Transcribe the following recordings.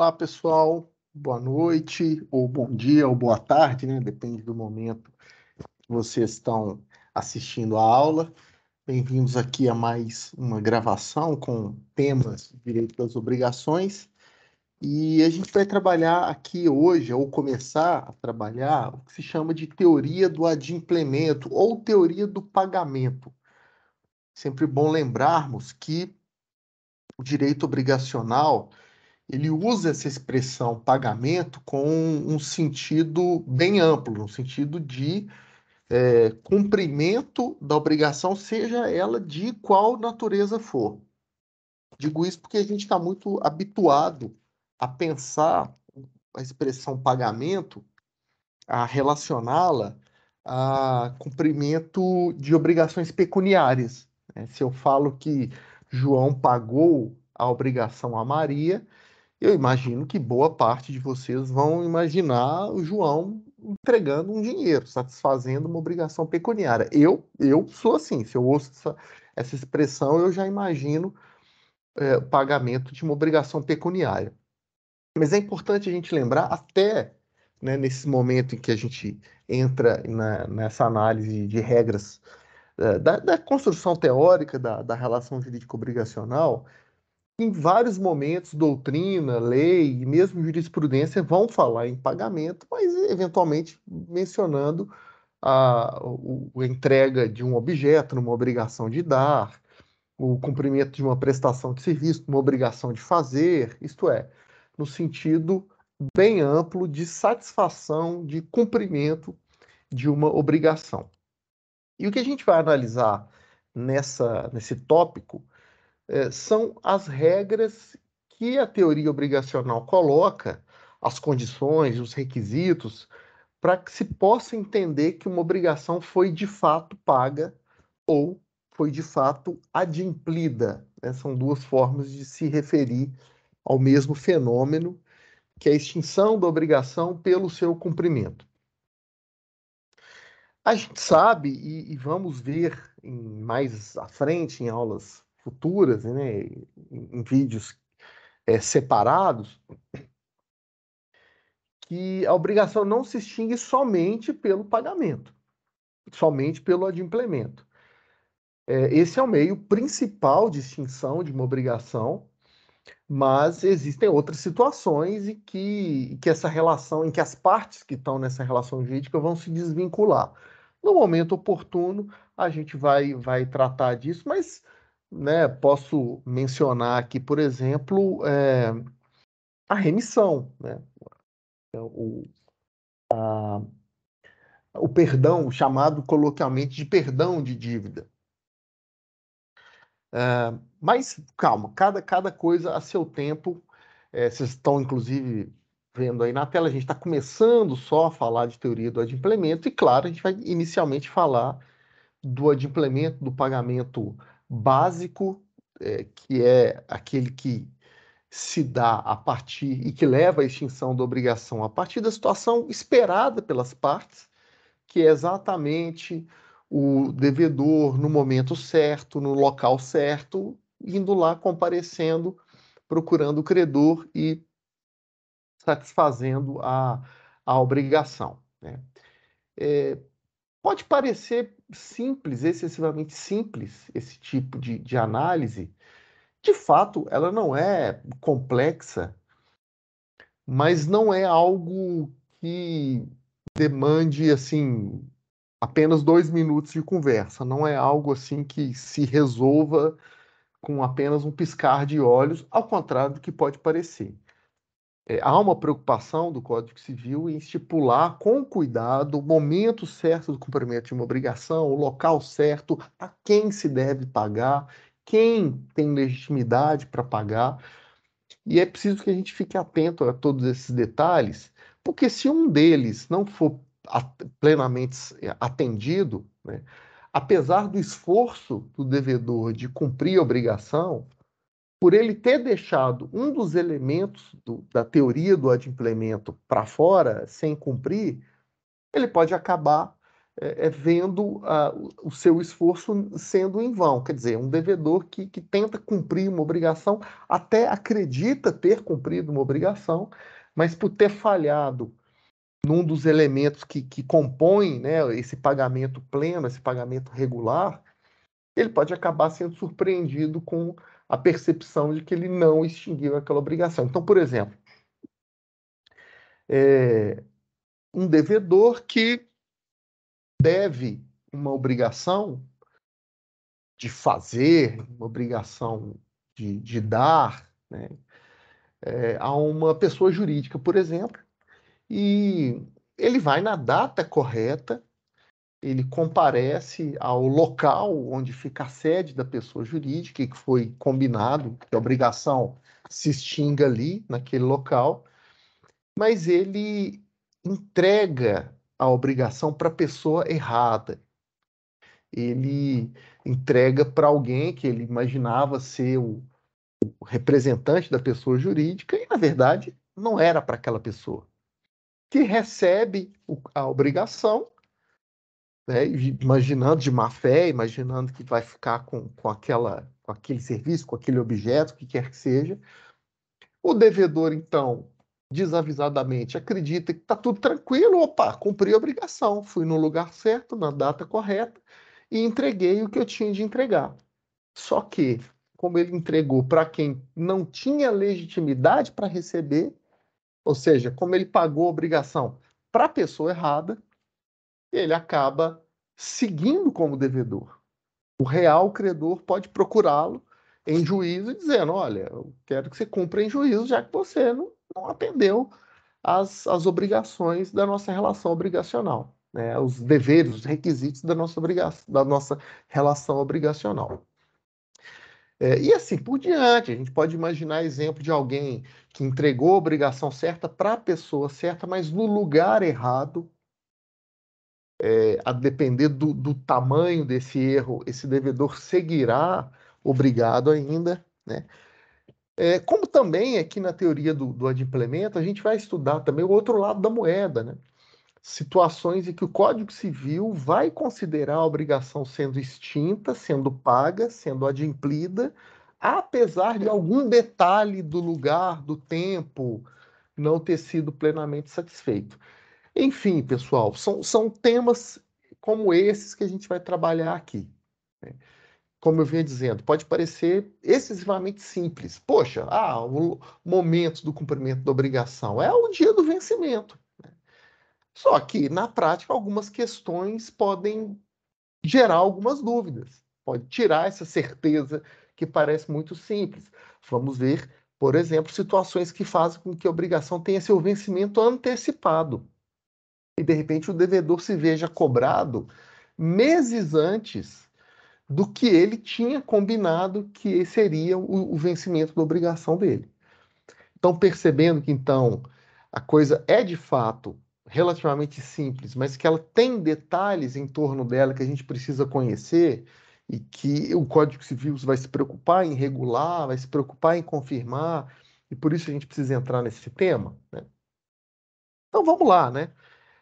Olá, pessoal. Boa noite, ou bom dia, ou boa tarde, né? Depende do momento que vocês estão assistindo a aula. Bem-vindos aqui a mais uma gravação com temas de direito das obrigações. E a gente vai trabalhar aqui hoje, ou começar a trabalhar, o que se chama de teoria do adimplemento ou teoria do pagamento. Sempre bom lembrarmos que o direito obrigacional ele usa essa expressão pagamento com um sentido bem amplo, um sentido de é, cumprimento da obrigação, seja ela de qual natureza for. Digo isso porque a gente está muito habituado a pensar a expressão pagamento, a relacioná-la a cumprimento de obrigações pecuniárias. Né? Se eu falo que João pagou a obrigação a Maria, eu imagino que boa parte de vocês vão imaginar o João entregando um dinheiro, satisfazendo uma obrigação pecuniária. Eu, eu sou assim, se eu ouço essa, essa expressão, eu já imagino é, o pagamento de uma obrigação pecuniária. Mas é importante a gente lembrar, até né, nesse momento em que a gente entra na, nessa análise de regras é, da, da, construção teórica da, da relação jurídico-obrigacional, em vários momentos, doutrina, lei e mesmo jurisprudência vão falar em pagamento, mas eventualmente mencionando a, a entrega de um objeto, uma obrigação de dar, o cumprimento de uma prestação de serviço, uma obrigação de fazer, isto é, no sentido bem amplo de satisfação, de cumprimento de uma obrigação. E o que a gente vai analisar nessa, nesse tópico é, são as regras que a teoria obrigacional coloca, as condições, os requisitos, para que se possa entender que uma obrigação foi de fato paga ou foi de fato adimplida. Né? São duas formas de se referir ao mesmo fenômeno, que é a extinção da obrigação pelo seu cumprimento. A gente sabe, e, e vamos ver em, mais à frente, em aulas futuras, né, em vídeos é, separados, que a obrigação não se extingue somente pelo pagamento, somente pelo adimplemento. É, esse é o meio principal de extinção de uma obrigação, mas existem outras situações em que, que essa relação, em que as partes que estão nessa relação jurídica vão se desvincular. No momento oportuno, a gente vai, vai tratar disso, mas né, posso mencionar aqui, por exemplo, é, a remissão, né? Então, o, a, o perdão, chamado coloquialmente de perdão de dívida. É, mas calma, cada, cada coisa a seu tempo. É, vocês estão, inclusive, vendo aí na tela, a gente está começando só a falar de teoria do adimplemento, e claro, a gente vai inicialmente falar do adimplemento, do pagamento básico, é, que é aquele que se dá a partir e que leva à extinção da obrigação a partir da situação esperada pelas partes, que é exatamente o devedor no momento certo, no local certo, indo lá comparecendo, procurando o credor e satisfazendo a, a obrigação. Né? É, Pode parecer simples, excessivamente simples, esse tipo de, de análise. De fato, ela não é complexa, mas não é algo que demande assim apenas dois minutos de conversa. Não é algo assim que se resolva com apenas um piscar de olhos, ao contrário do que pode parecer é, há uma preocupação do Código Civil em estipular com cuidado o momento certo do cumprimento de uma obrigação, o local certo, a quem se deve pagar, quem tem legitimidade para pagar. E é preciso que a gente fique atento a todos esses detalhes, porque se um deles não for plenamente é, atendido, né, apesar do esforço do devedor de cumprir a obrigação, por ele ter deixado um dos elementos do, da teoria do adimplemento para fora, sem cumprir, ele pode acabar é, é vendo ah, o seu esforço sendo em vão. Quer dizer, um devedor que, que tenta cumprir uma obrigação, até acredita ter cumprido uma obrigação, mas por ter falhado num dos elementos que, que compõem né, esse pagamento pleno, esse pagamento regular, ele pode acabar sendo surpreendido com a percepção de que ele não extinguiu aquela obrigação. Então, por exemplo, é um devedor que deve uma obrigação de fazer, uma obrigação de, de dar né, é, a uma pessoa jurídica, por exemplo, e ele vai na data correta ele comparece ao local onde fica a sede da pessoa jurídica, que foi combinado, que a obrigação se extinga ali, naquele local, mas ele entrega a obrigação para a pessoa errada. Ele entrega para alguém que ele imaginava ser o, o representante da pessoa jurídica e, na verdade, não era para aquela pessoa, que recebe a obrigação né, imaginando de má fé, imaginando que vai ficar com, com, aquela, com aquele serviço, com aquele objeto, o que quer que seja. O devedor, então, desavisadamente acredita que está tudo tranquilo, opa, cumpri a obrigação, fui no lugar certo, na data correta e entreguei o que eu tinha de entregar. Só que, como ele entregou para quem não tinha legitimidade para receber, ou seja, como ele pagou a obrigação para a pessoa errada, ele acaba seguindo como devedor. O real credor pode procurá-lo em juízo e dizendo: olha, eu quero que você cumpra em juízo, já que você não, não atendeu as, as obrigações da nossa relação obrigacional, né? os deveres, os requisitos da nossa, obrigação, da nossa relação obrigacional. É, e assim por diante, a gente pode imaginar exemplo de alguém que entregou a obrigação certa para a pessoa certa, mas no lugar errado, é, a depender do, do, tamanho desse erro, esse devedor seguirá obrigado ainda, né? É, como também aqui na teoria do, do adimplemento, a gente vai estudar também o outro lado da moeda, né? Situações em que o Código Civil vai considerar a obrigação sendo extinta, sendo paga, sendo adimplida, apesar de algum detalhe do lugar, do tempo, não ter sido plenamente satisfeito. Enfim, pessoal, são, são temas como esses que a gente vai trabalhar aqui. Né? Como eu vinha dizendo, pode parecer excessivamente simples. Poxa, ah, o momento do cumprimento da obrigação é o dia do vencimento. Né? Só que, na prática, algumas questões podem gerar algumas dúvidas, pode tirar essa certeza que parece muito simples. Vamos ver, por exemplo, situações que fazem com que a obrigação tenha seu vencimento antecipado e de repente o devedor se veja cobrado meses antes do que ele tinha combinado que seria o, o vencimento da obrigação dele. Então, percebendo que então a coisa é de fato relativamente simples, mas que ela tem detalhes em torno dela que a gente precisa conhecer e que o Código Civil vai se preocupar em regular, vai se preocupar em confirmar, e por isso a gente precisa entrar nesse tema. Né? Então vamos lá, né?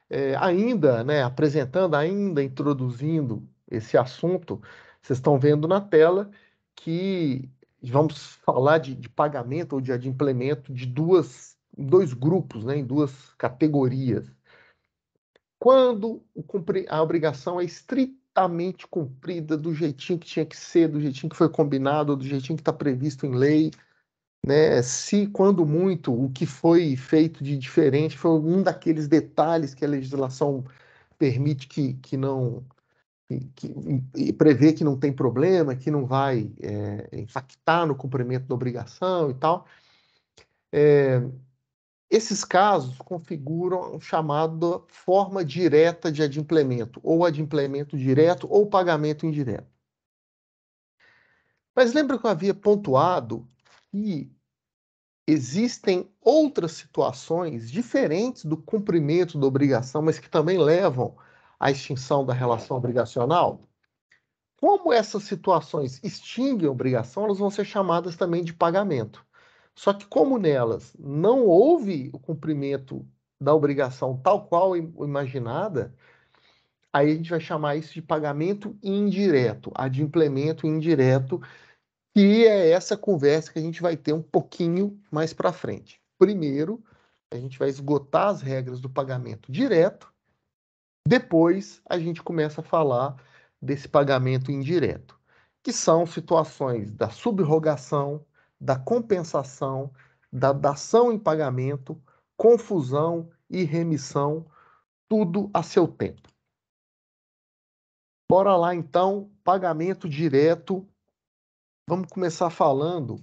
é, ainda, né, apresentando, ainda introduzindo esse assunto, vocês estão vendo na tela que vamos falar de, de pagamento ou de, implemento de duas, dois grupos, né, em duas categorias. Quando o, a obrigação é estritamente cumprida do jeitinho que tinha que ser, do jeitinho que foi combinado, do jeitinho que está previsto em lei, né? Se quando muito o que foi feito de diferente foi um daqueles detalhes que a legislação permite que, que não que, e prevê que não tem problema, que não vai é, impactar no cumprimento da obrigação e tal. É, esses casos configuram o chamado forma direta de adimplemento, ou adimplemento direto ou pagamento indireto. Mas lembra que eu havia pontuado e existem outras situações diferentes do cumprimento da obrigação, mas que também levam à extinção da relação obrigacional? Como essas situações extinguem a obrigação, elas vão ser chamadas também de pagamento. Só que, como nelas não houve o cumprimento da obrigação tal qual imaginada, aí a gente vai chamar isso de pagamento indireto, adimplemento indireto, que é essa conversa que a gente vai ter um pouquinho mais para frente. Primeiro, a gente vai esgotar as regras do pagamento direto, depois a gente começa a falar desse pagamento indireto, que são situações da subrogação, da compensação, da dação em pagamento, confusão e remissão, tudo a seu tempo. Bora lá então, pagamento direto vamos começar falando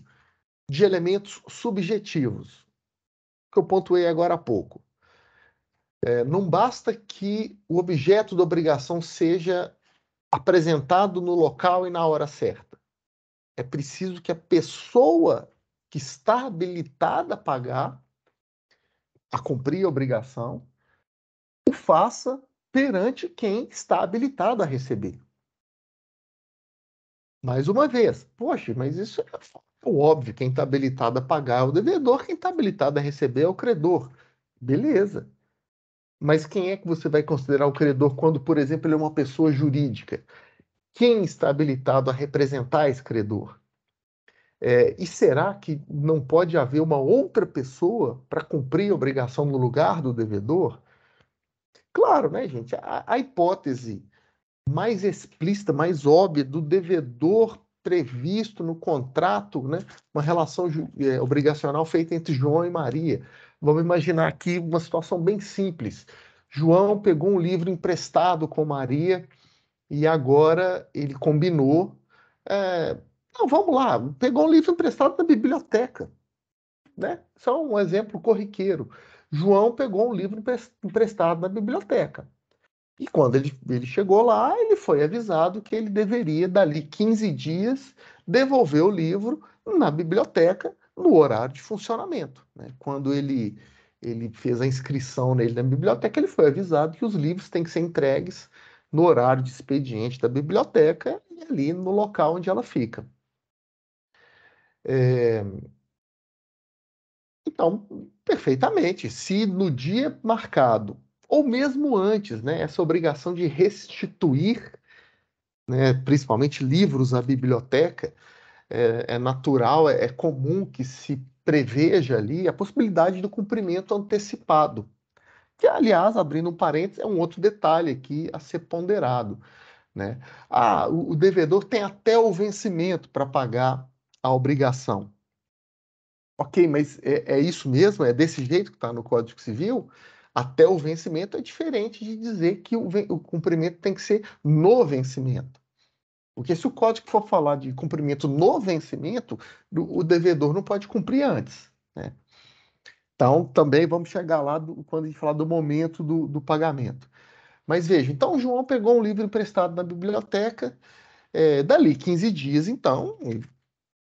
de elementos subjetivos, que eu pontuei agora há pouco. É, não basta que o objeto da obrigação seja apresentado no local e na hora certa. É preciso que a pessoa que está habilitada a pagar, a cumprir a obrigação, o faça perante quem está habilitado a receber. Mais uma vez, poxa, mas isso é, é óbvio. Quem está habilitado a pagar é o devedor, quem está habilitado a receber é o credor. Beleza. Mas quem é que você vai considerar o credor quando, por exemplo, ele é uma pessoa jurídica? Quem está habilitado a representar esse credor? É, e será que não pode haver uma outra pessoa para cumprir a obrigação no lugar do devedor? Claro, né, gente? A, a hipótese mais explícita, mais óbvia do devedor previsto no contrato, né? uma relação é, obrigacional feita entre João e Maria. Vamos imaginar aqui uma situação bem simples. João pegou um livro emprestado com Maria e agora ele combinou. É, não, vamos lá, pegou um livro emprestado da biblioteca. Né? Só um exemplo corriqueiro. João pegou um livro emprestado na biblioteca. E quando ele, ele chegou lá, ele foi avisado que ele deveria, dali 15 dias, devolver o livro na biblioteca no horário de funcionamento. Né? Quando ele, ele fez a inscrição nele na biblioteca, ele foi avisado que os livros têm que ser entregues no horário de expediente da biblioteca e ali no local onde ela fica. É... Então, perfeitamente. Se no dia marcado ou mesmo antes, né, essa obrigação de restituir, né, principalmente livros à biblioteca, é, é natural, é, é comum que se preveja ali a possibilidade do cumprimento antecipado, que, aliás, abrindo um parênteses, é um outro detalhe aqui a ser ponderado. Né? Ah, o, o devedor tem até o vencimento para pagar a obrigação. Ok, mas é, é, isso mesmo? É desse jeito que está no Código Civil? até o vencimento é diferente de dizer que o, cumprimento tem que ser no vencimento. Porque se o código for falar de cumprimento no vencimento, o devedor não pode cumprir antes. Né? Então, também vamos chegar lá do, quando a gente falar do momento do, do pagamento. Mas veja, então João pegou um livro emprestado na biblioteca, é, dali 15 dias, então, ele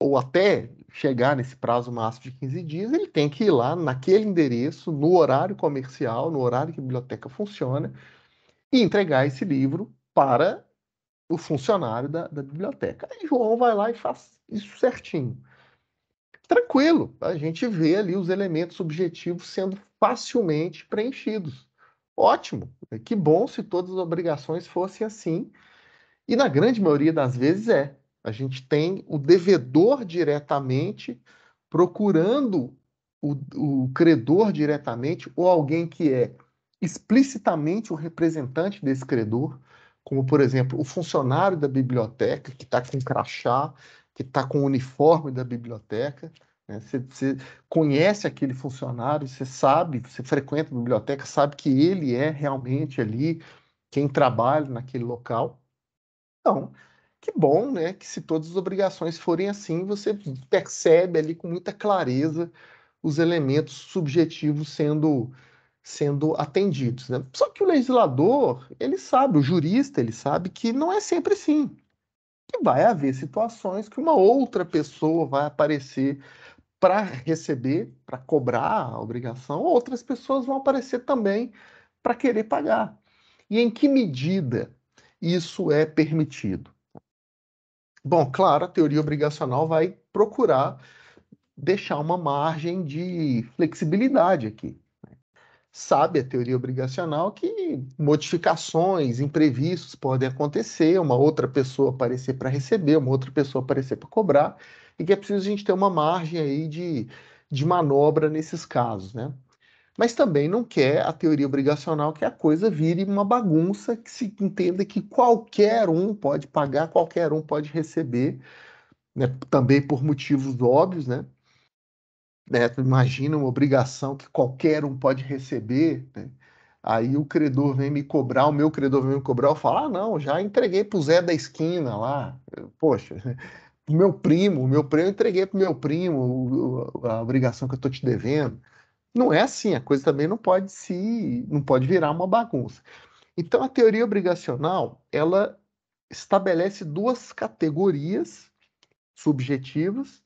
ou até chegar nesse prazo máximo de 15 dias, ele tem que ir lá naquele endereço, no horário comercial, no horário que a biblioteca funciona, e entregar esse livro para o funcionário da, da biblioteca. Aí João vai lá e faz isso certinho. Tranquilo, a gente vê ali os elementos subjetivos sendo facilmente preenchidos. Ótimo, é que bom se todas as obrigações fossem assim. E na grande maioria das vezes é. A gente tem o devedor diretamente procurando o, o credor diretamente ou alguém que é explicitamente o representante desse credor, como, por exemplo, o funcionário da biblioteca, que está com crachá, que está com o uniforme da biblioteca. Né? Você, você conhece aquele funcionário, você sabe, você frequenta a biblioteca, sabe que ele é realmente ali quem trabalha naquele local. Então, que bom, né? Que se todas as obrigações forem assim, você percebe ali com muita clareza os elementos subjetivos sendo sendo atendidos, né? Só que o legislador, ele sabe, o jurista, ele sabe que não é sempre assim. Que vai haver situações que uma outra pessoa vai aparecer para receber, para cobrar a obrigação, outras pessoas vão aparecer também para querer pagar. E em que medida isso é permitido? Bom, claro, a teoria obrigacional vai procurar deixar uma margem de flexibilidade aqui. Né? Sabe a teoria obrigacional que modificações, imprevistos podem acontecer, uma outra pessoa aparecer para receber, uma outra pessoa aparecer para cobrar, e que é preciso a gente ter uma margem aí de, de manobra nesses casos, né? mas também não quer a teoria obrigacional que a coisa vire uma bagunça que se entenda que qualquer um pode pagar, qualquer um pode receber, né? também por motivos óbvios, né? né? imagina uma obrigação que qualquer um pode receber, né? Aí o credor vem me cobrar, o meu credor vem me cobrar, eu falo, ah, não, já entreguei o Zé da esquina lá, poxa, o meu primo, o meu primo, eu entreguei para meu primo a obrigação que eu tô te devendo. Não é assim, a coisa também não pode se não pode virar uma bagunça. Então a teoria obrigacional, ela estabelece duas categorias subjetivas,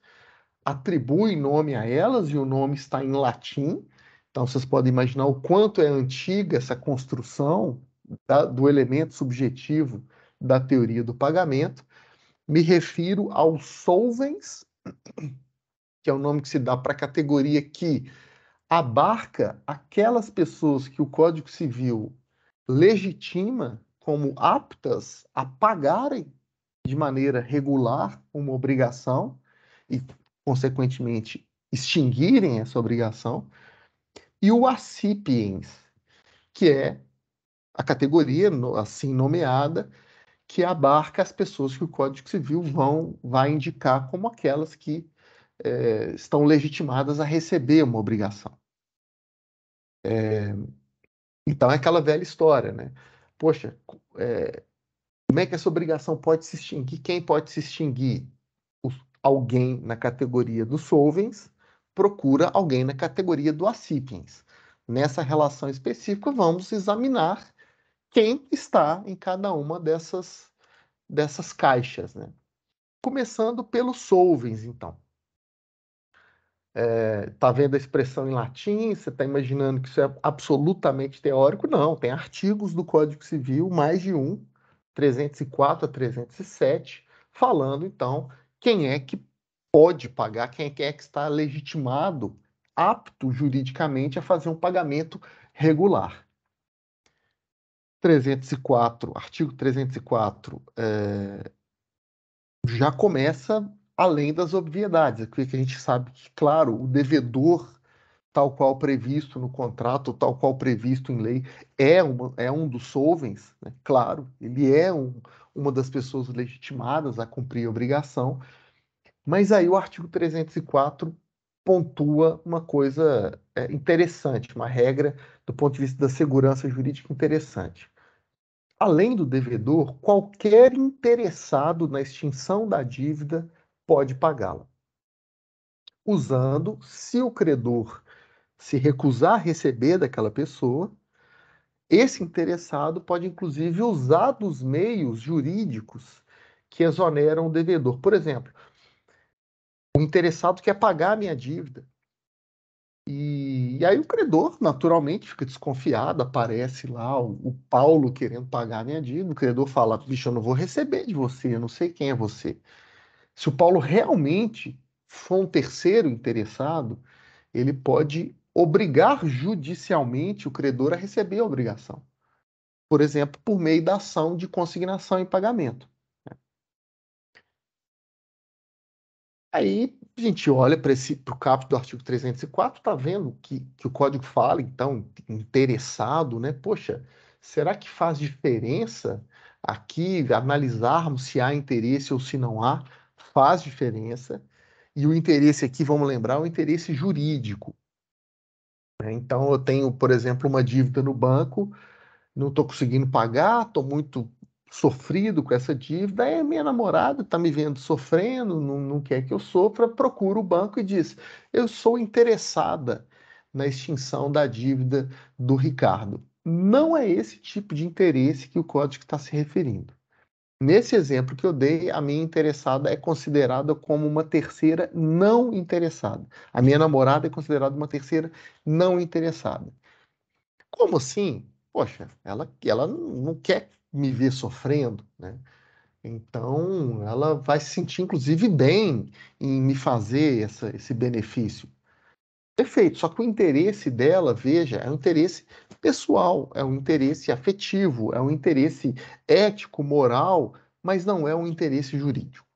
atribui nome a elas e o nome está em latim. Então vocês podem imaginar o quanto é antiga essa construção da, do elemento subjetivo da teoria do pagamento. Me refiro ao solvens, que é o nome que se dá para a categoria que abarca aquelas pessoas que o Código Civil legitima como aptas a pagarem de maneira regular uma obrigação e, consequentemente, extinguirem essa obrigação, e o acipiens, que é a categoria assim nomeada que abarca as pessoas que o Código Civil vão vai indicar como aquelas que é, estão legitimadas a receber uma obrigação. É, então é aquela velha história, né? Poxa, é, como é que essa obrigação pode se extinguir? Quem pode se extinguir? Os, alguém na categoria dos solvens procura alguém na categoria do acípiens. Nessa relação específica, vamos examinar quem está em cada uma dessas, dessas caixas, né? Começando pelos solvens, então está eh, é, vendo a expressão em latim, você está imaginando que isso é absolutamente teórico? Não, tem artigos do Código Civil, mais de um, 304 a 307, falando então quem é que pode pagar, quem é que, é que está legitimado, apto juridicamente a fazer um pagamento regular. 304, artigo 304, é, eh, já começa além das obviedades, aqui que a gente sabe que, claro, o devedor, tal qual previsto no contrato, tal qual previsto em lei, é, uma, é um dos solvens, né? claro, ele é um, uma das pessoas legitimadas a cumprir a obrigação, mas aí o artigo 304 pontua uma coisa é, interessante, uma regra do ponto de vista da segurança jurídica interessante. Além do devedor, qualquer interessado na extinção da dívida pode pagá-la. Usando, se o credor se recusar a receber daquela pessoa, esse interessado pode inclusive usar dos meios jurídicos que exoneram o devedor. Por exemplo, o interessado quer pagar a minha dívida. E, e aí o credor, naturalmente, fica desconfiado, aparece lá o, o, Paulo querendo pagar a minha dívida, o credor fala, bicho, eu não vou receber de você, eu não sei quem é você. Se o Paulo realmente for um terceiro interessado, ele pode obrigar judicialmente o credor a receber a obrigação. Por exemplo, por meio da ação de consignação e pagamento. Né? Aí a gente olha para o caput do artigo 304, está vendo que, que o código fala, então, interessado, né? Poxa, será que faz diferença aqui analisarmos se há interesse ou se não há? faz diferença. E o interesse aqui, vamos lembrar, é o interesse jurídico. Né? Então, eu tenho, por exemplo, uma dívida no banco, não estou conseguindo pagar, estou muito sofrido com essa dívida, é minha namorada está me vendo sofrendo, não, não quer que eu sofra, procura o banco e diz: eu sou interessada na extinção da dívida do Ricardo. Não é esse tipo de interesse que o código está se referindo. Nesse exemplo que eu dei, a minha interessada é considerada como uma terceira não interessada. A minha namorada é considerada uma terceira não interessada. Como assim? Poxa, ela, ela não quer me ver sofrendo, né? Então, ela vai se sentir, inclusive, bem em me fazer essa, esse benefício. Perfeito, só que o interesse dela, veja, é um interesse pessoal, é um interesse afetivo, é um interesse ético, moral, mas não é um interesse jurídico.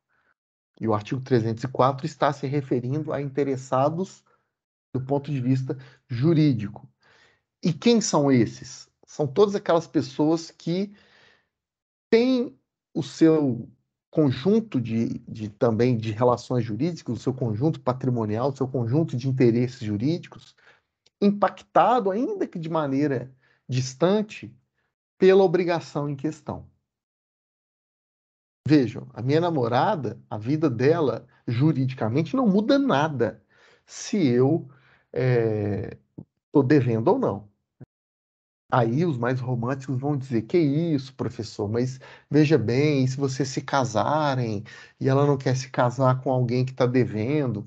E o artigo 304 está se referindo a interessados do ponto de vista jurídico. E quem são esses? São todas aquelas pessoas que têm o seu conjunto de, de, também de relações jurídicas, o seu conjunto patrimonial, o seu conjunto de interesses jurídicos, impactado, ainda que de maneira distante, pela obrigação em questão. Vejam, a minha namorada, a vida dela juridicamente não muda nada se eu estou eh, é, devendo ou não. Aí os mais românticos vão dizer: que isso, professor, mas veja bem, e se vocês se casarem e ela não quer se casar com alguém que está devendo?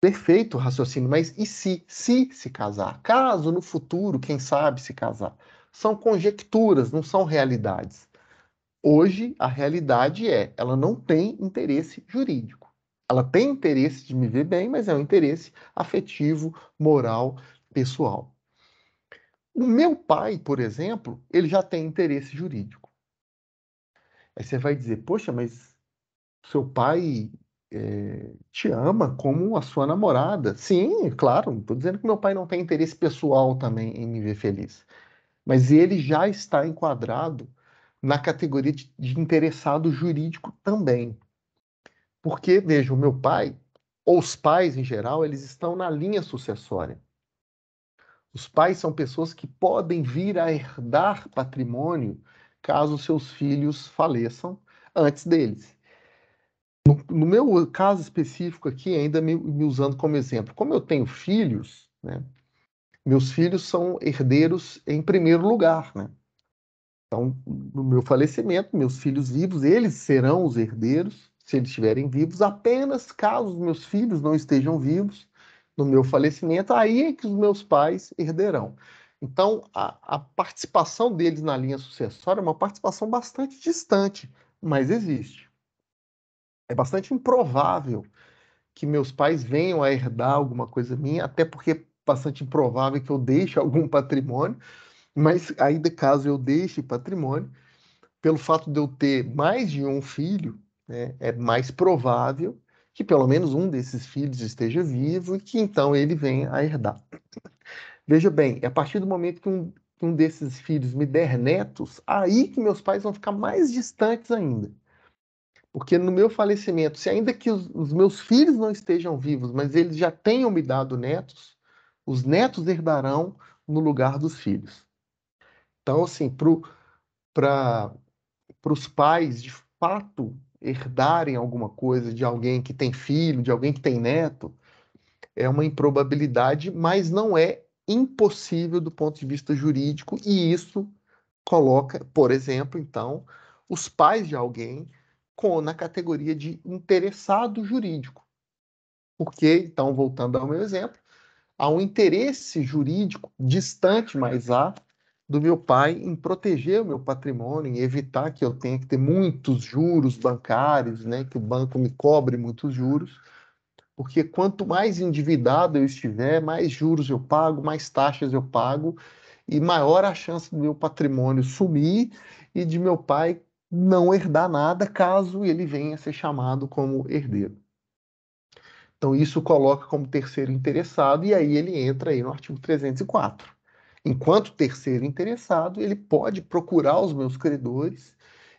Perfeito o raciocínio, mas e se, se se casar? Caso no futuro, quem sabe se casar? São conjecturas, não são realidades. Hoje, a realidade é: ela não tem interesse jurídico. Ela tem interesse de me ver bem, mas é um interesse afetivo, moral, pessoal. O meu pai, por exemplo, ele já tem interesse jurídico. Aí você vai dizer, poxa, mas seu pai é, te ama como a sua namorada. Sim, claro, não estou dizendo que meu pai não tem interesse pessoal também em me ver feliz. Mas ele já está enquadrado na categoria de, de interessado jurídico também. Porque, veja, o meu pai, ou os pais em geral, eles estão na linha sucessória. Os pais são pessoas que podem vir a herdar patrimônio caso seus filhos faleçam antes deles. No, no meu caso específico aqui, ainda me, me, usando como exemplo, como eu tenho filhos, né, meus filhos são herdeiros em primeiro lugar, né? Então, no meu falecimento, meus filhos vivos, eles serão os herdeiros, se eles estiverem vivos, apenas caso meus filhos não estejam vivos, no meu falecimento, aí é que os meus pais herderão. Então, a, a participação deles na linha sucessória é uma participação bastante distante, mas existe. É bastante improvável que meus pais venham a herdar alguma coisa minha, até porque é bastante improvável que eu deixe algum patrimônio, mas ainda caso eu deixe patrimônio, pelo fato de eu ter mais de um filho, né, é mais provável que pelo menos um desses filhos esteja vivo e que então ele venha a herdar. Veja bem, é a partir do momento que um, que um desses filhos me der netos, aí que meus pais vão ficar mais distantes ainda. Porque no meu falecimento, se ainda que os, os meus filhos não estejam vivos, mas eles já tenham me dado netos, os netos herdarão no lugar dos filhos. Então, assim, para pro, os pais, de fato, herdarem alguma coisa de alguém que tem filho, de alguém que tem neto, é uma improbabilidade, mas não é impossível do ponto de vista jurídico, e isso coloca, por exemplo, então, os pais de alguém com, na categoria de interessado jurídico. Porque, então, voltando ao meu exemplo, há um interesse jurídico distante, mas há do meu pai em proteger o meu patrimônio, em evitar que eu tenha que ter muitos juros bancários, né, que o banco me cobre muitos juros, porque quanto mais endividado eu estiver, mais juros eu pago, mais taxas eu pago, e maior a chance do meu patrimônio sumir e de meu pai não herdar nada caso ele venha a ser chamado como herdeiro. Então isso coloca como terceiro interessado e aí ele entra aí no artigo 304. Enquanto terceiro interessado, ele pode procurar os meus credores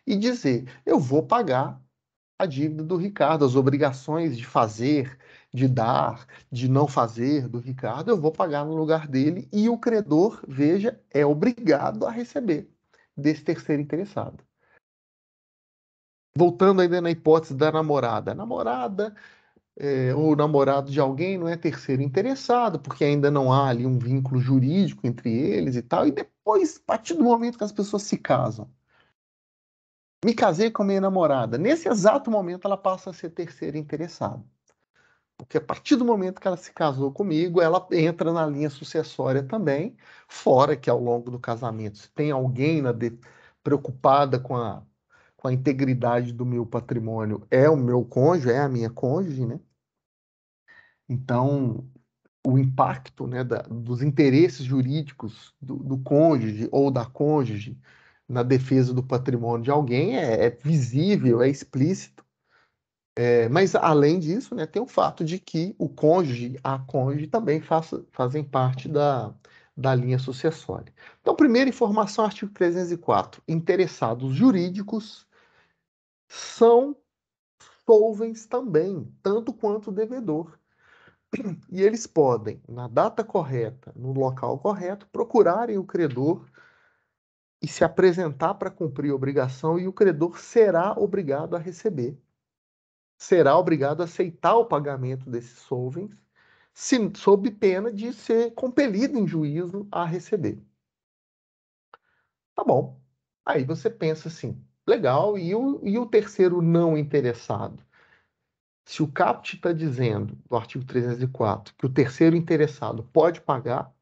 e dizer: eu vou pagar a dívida do Ricardo, as obrigações de fazer, de dar, de não fazer do Ricardo, eu vou pagar no lugar dele e o credor, veja, é obrigado a receber desse terceiro interessado. Voltando ainda na hipótese da namorada. A namorada é, ou namorado de alguém não é terceiro interessado, porque ainda não há ali um vínculo jurídico entre eles e tal. E depois, a partir do momento que as pessoas se casam, me casei com minha namorada. Nesse exato momento, ela passa a ser terceira interessada. Porque a partir do momento que ela se casou comigo, ela entra na linha sucessória também, fora que ao longo do casamento, se tem alguém de... preocupada com a, com a integridade do meu patrimônio, é o meu cônjuge, é a minha cônjuge, né? Então, o impacto né, da, dos interesses jurídicos do, do, cônjuge ou da cônjuge na defesa do patrimônio de alguém é, é visível, é explícito. É, mas, além disso, né, tem o fato de que o cônjuge, a cônjuge, também faz, fazem parte da, da linha sucessória. Então, primeira informação, artigo 304. Interessados jurídicos são solvens também, tanto quanto o devedor. e eles podem, na data correta, no local correto, procurarem o credor e se apresentar para cumprir a obrigação e o credor será obrigado a receber. Será obrigado a aceitar o pagamento desses solvens, se, sob pena de ser compelido em juízo a receber. Tá bom. Aí você pensa assim, legal, e o, e o terceiro não interessado? Se o CAPT está dizendo, no artigo 304, que o terceiro interessado pode pagar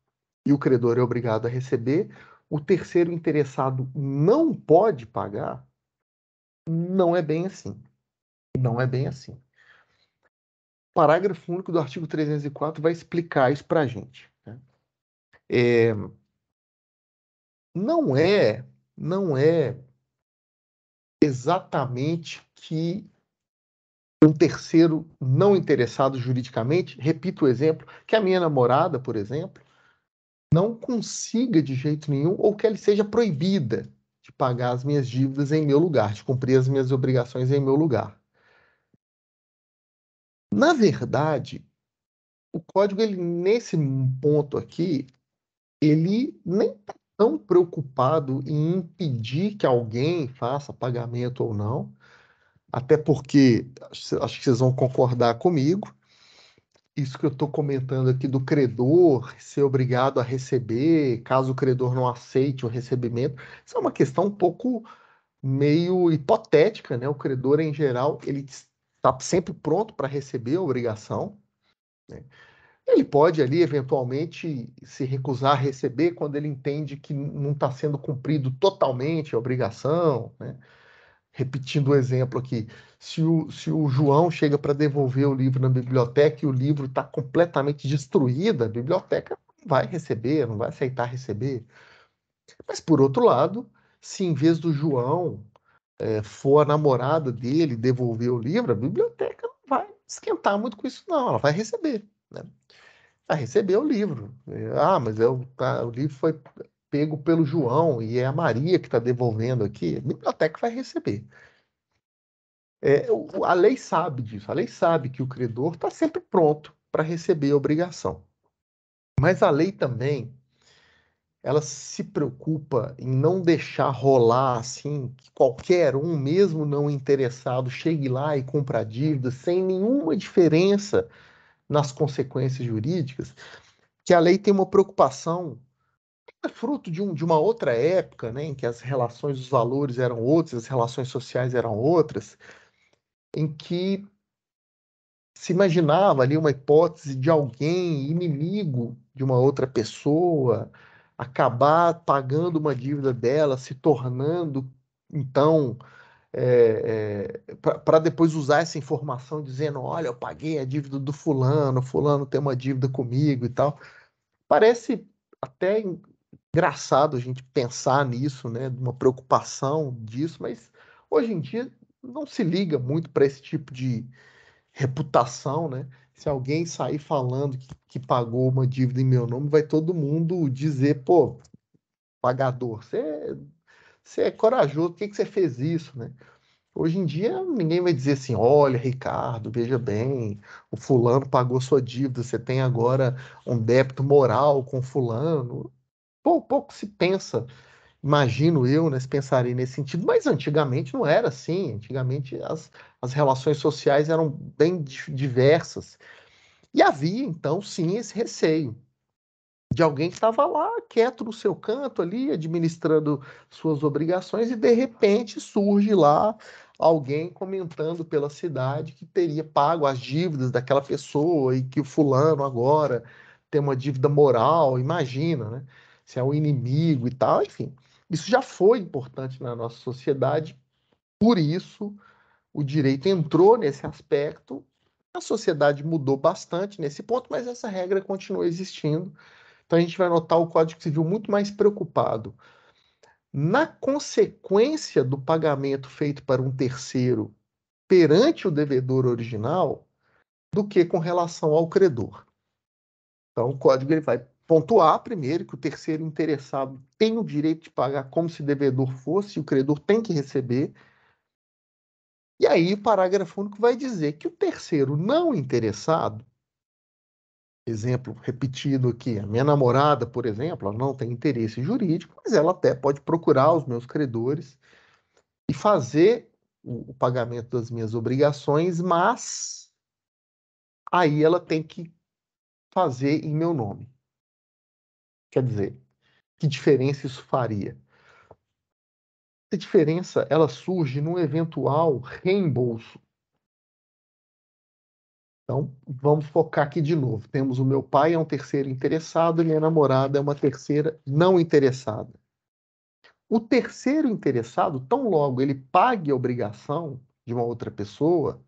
e o credor é obrigado a receber, o terceiro interessado não pode pagar, não é bem assim. Não é bem assim. O parágrafo único do artigo 304 vai explicar isso para a gente. Né? É, não é, não é exatamente que um terceiro não interessado juridicamente, repito o exemplo, que a minha namorada, por exemplo, não consiga de jeito nenhum ou que ela seja proibida de pagar as minhas dívidas em meu lugar, de cumprir as minhas obrigações em meu lugar. Na verdade, o código ele nesse ponto aqui, ele nem está tão preocupado em impedir que alguém faça pagamento ou não, até porque acho que vocês vão concordar comigo. Isso que eu estou comentando aqui do credor ser obrigado a receber, caso o credor não aceite o recebimento, isso é uma questão um pouco meio hipotética, né? O credor, em geral, ele está sempre pronto para receber a obrigação. Né? Ele pode ali, eventualmente, se recusar a receber quando ele entende que não está sendo cumprido totalmente a obrigação, né? repetindo o exemplo aqui, se o, se o João chega para devolver o livro na biblioteca e o livro está completamente destruído, a biblioteca não vai receber, não vai aceitar receber. Mas, por outro lado, se em vez do João é, for a namorada dele devolver o livro, a biblioteca não vai esquentar muito com isso, não, ela vai receber. Né? Vai receber o livro. Eh, ah, mas eu, é tá, o livro foi pego pelo João e é a Maria que está devolvendo aqui, a biblioteca vai receber. É, a lei sabe disso, a lei sabe que o credor está sempre pronto para receber a obrigação. Mas a lei também ela se preocupa em não deixar rolar assim que qualquer um, mesmo não interessado, chegue lá e compra a dívida sem nenhuma diferença nas consequências jurídicas, que a lei tem uma preocupação é fruto de, um, de uma outra época, né, em que as relações, os valores eram outros, as relações sociais eram outras, em que se imaginava ali uma hipótese de alguém inimigo de uma outra pessoa acabar pagando uma dívida dela, se tornando então é, é, para depois usar essa informação dizendo, olha, eu paguei a dívida do fulano, fulano tem uma dívida comigo e tal. Parece até engraçado a gente pensar nisso, né? Uma preocupação disso, mas hoje em dia não se liga muito para esse tipo de reputação, né? Se alguém sair falando que, que, pagou uma dívida em meu nome, vai todo mundo dizer, pô, pagador, você é corajoso, por que, que você fez isso, né? Hoje em dia, ninguém vai dizer assim: olha, Ricardo, veja bem, o fulano pagou sua dívida, você tem agora um débito moral com fulano pouco se pensa, imagino eu, né, se pensaria nesse sentido, mas antigamente não era assim. Antigamente as, as relações sociais eram bem diversas. E havia, então, sim, esse receio de alguém que estava lá quieto no seu canto ali, administrando suas obrigações, e de repente surge lá alguém comentando pela cidade que teria pago as dívidas daquela pessoa e que o fulano agora tem uma dívida moral, imagina, né? se é um inimigo e tal, enfim. Isso já foi importante na nossa sociedade, por isso o direito entrou nesse aspecto. A sociedade mudou bastante nesse ponto, mas essa regra continua existindo. Então a gente vai notar o Código Civil muito mais preocupado na consequência do pagamento feito para um terceiro perante o devedor original do que com relação ao credor. Então o código ele vai pontuar primeiro que o terceiro interessado tem o direito de pagar como se devedor fosse, e o credor tem que receber. E aí o parágrafo único vai dizer que o terceiro não interessado, exemplo repetido aqui, a minha namorada, por exemplo, ela não tem interesse jurídico, mas ela até pode procurar os meus credores e fazer o, o pagamento das minhas obrigações, mas aí ela tem que fazer em meu nome. Quer dizer, que diferença isso faria? Essa diferença ela surge num eventual reembolso. Então, vamos focar aqui de novo. Temos o meu pai é um terceiro interessado minha namorada é uma terceira não interessada. O terceiro interessado, tão logo ele pague a obrigação de uma outra pessoa,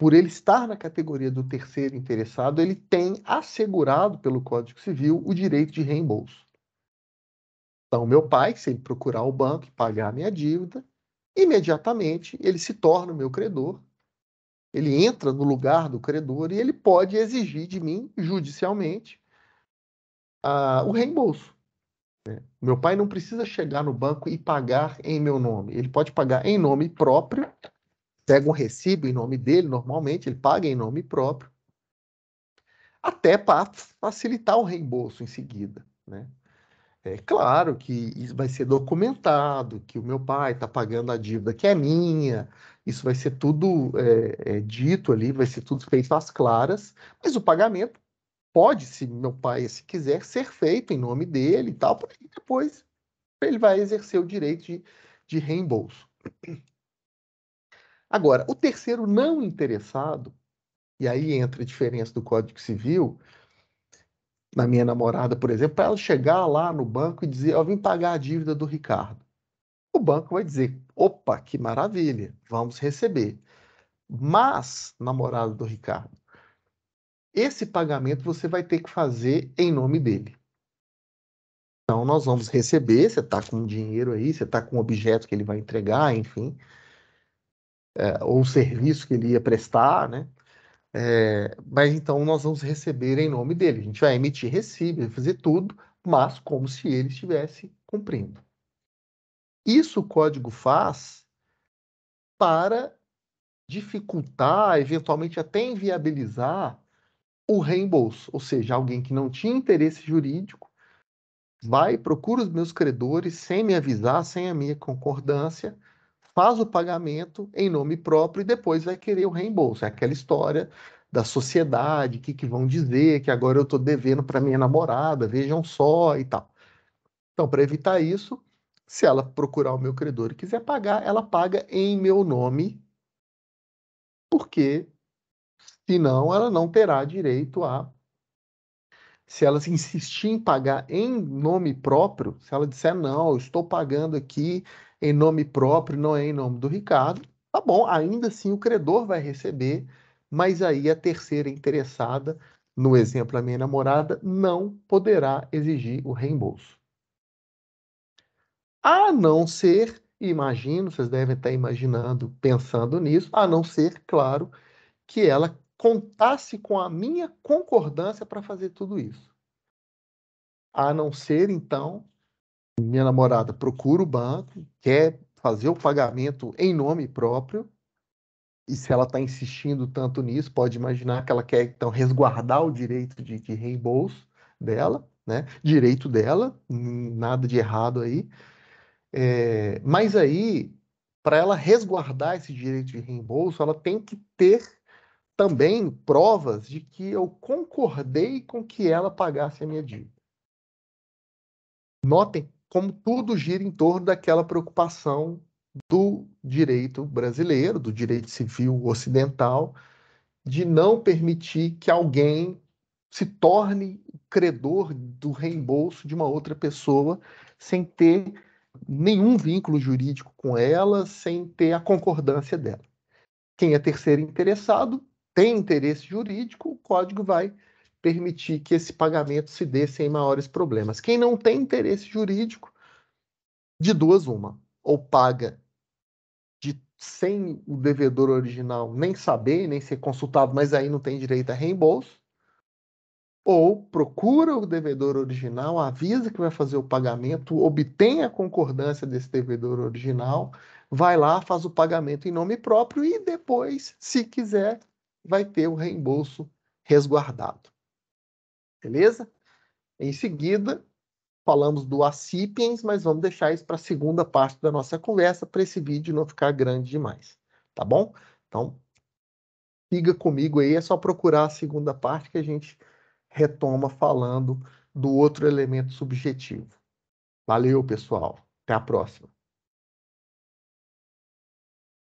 por ele estar na categoria do terceiro interessado, ele tem assegurado pelo Código Civil o direito de reembolso. Então, meu pai, se ele procurar o banco e pagar a minha dívida, imediatamente ele se torna o meu credor, ele entra no lugar do credor e ele pode exigir de mim, judicialmente, o reembolso. Né? Meu pai não precisa chegar no banco e pagar em meu nome, ele pode pagar em nome próprio pega um recibo em nome dele, normalmente, ele paga em nome próprio, até para facilitar o reembolso em seguida. Né? É claro que isso vai ser documentado, que o meu pai está pagando a dívida que é minha, isso vai ser tudo é, é, dito ali, vai ser tudo feito às claras, mas o pagamento pode, se meu pai se quiser, ser feito em nome dele e tal, porque depois ele vai exercer o direito de, de reembolso. Agora, o terceiro não interessado, e aí entra a diferença do Código Civil, na minha namorada, por exemplo, para ela chegar lá no banco e dizer: Eu vim pagar a dívida do Ricardo. O banco vai dizer: Opa, que maravilha, vamos receber. Mas, namorada do Ricardo, esse pagamento você vai ter que fazer em nome dele. Então, nós vamos receber. Você está com dinheiro aí, você está com um objeto que ele vai entregar, enfim é, ou o serviço que ele ia prestar, né? É, mas então nós vamos receber em nome dele. A gente vai emitir recibo, vai fazer tudo, mas como se ele estivesse cumprindo. Isso o código faz para dificultar, eventualmente até inviabilizar o reembolso, ou seja, alguém que não tinha interesse jurídico vai procura os meus credores sem me avisar, sem a minha concordância faz o pagamento em nome próprio e depois vai querer o reembolso. É aquela história da sociedade, o que, que vão dizer, que agora eu estou devendo para minha namorada, vejam só e tal. Então, para evitar isso, se ela procurar o meu credor e quiser pagar, ela paga em meu nome, porque senão ela não terá direito a. Se ela insistir em pagar em nome próprio, se ela disser não, eu estou pagando aqui em nome próprio, não é em nome do Ricardo, tá bom, ainda assim o credor vai receber, mas aí a terceira interessada, no exemplo a minha namorada, não poderá exigir o reembolso. A não ser, imagino, vocês devem estar imaginando, pensando nisso, a não ser, claro, que ela contasse com a minha concordância para fazer tudo isso. A não ser, então, minha namorada procura o banco, quer fazer o pagamento em nome próprio, e se ela está insistindo tanto nisso, pode imaginar que ela quer então resguardar o direito de, de reembolso dela, né? Direito dela, nada de errado aí. É, mas aí, para ela resguardar esse direito de reembolso, ela tem que ter também provas de que eu concordei com que ela pagasse a minha dívida. Notem como tudo gira em torno daquela preocupação do direito brasileiro, do direito civil ocidental, de não permitir que alguém se torne credor do reembolso de uma outra pessoa sem ter nenhum vínculo jurídico com ela, sem ter a concordância dela. Quem é terceiro interessado tem interesse jurídico, o código vai permitir que esse pagamento se dê sem maiores problemas. Quem não tem interesse jurídico, de duas uma, ou paga de, sem o devedor original nem saber, nem ser consultado, mas aí não tem direito a reembolso, ou procura o devedor original, avisa que vai fazer o pagamento, obtém a concordância desse devedor original, vai lá, faz o pagamento em nome próprio e depois, se quiser, vai ter o reembolso resguardado. Beleza? Em seguida, falamos do acipiens, mas vamos deixar isso para a segunda parte da nossa conversa, para esse vídeo não ficar grande demais, tá bom? Então, siga comigo aí, é só procurar a segunda parte que a gente retoma falando do outro elemento subjetivo. Valeu, pessoal. Até a próxima.